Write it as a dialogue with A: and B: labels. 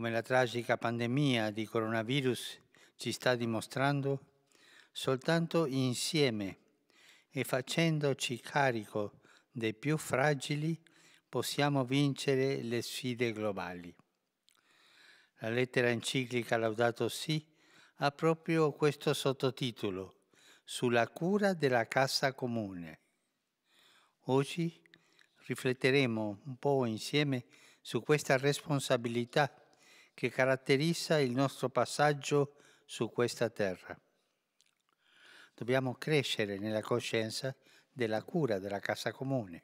A: come la tragica pandemia di coronavirus ci sta dimostrando, soltanto insieme e facendoci carico dei più fragili possiamo vincere le sfide globali. La lettera enciclica Laudato Si ha proprio questo sottotitolo, sulla cura della cassa comune. Oggi rifletteremo un po' insieme su questa responsabilità che caratterizza il nostro passaggio su questa terra. Dobbiamo crescere nella coscienza della cura della casa comune